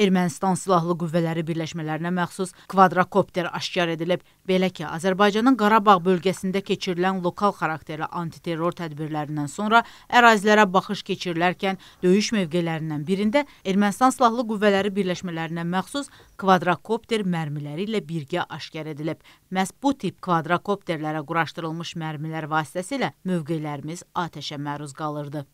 Ermənistan silahlı qüvvələri birləşmələrinə məxsus kvadrakopter aşkar edilib. Belə ki, Azərbaycanın Qarabağ bölgəsində keçirilən lokal xarakterli antiterror tədbirlərindən sonra ərazilərə baxış keçirilərkən döyüş mövqelərindən birində Ermənistan silahlı qüvvələri birləşmələrinə məxsus kvadrakopter mərmiləri ilə birgə aşkar edilib. Məhz bu tip kvadrakopterlərə quraşdırılmış mərmilər vasitəsilə mövqelərimiz atəşə məruz qalırdı.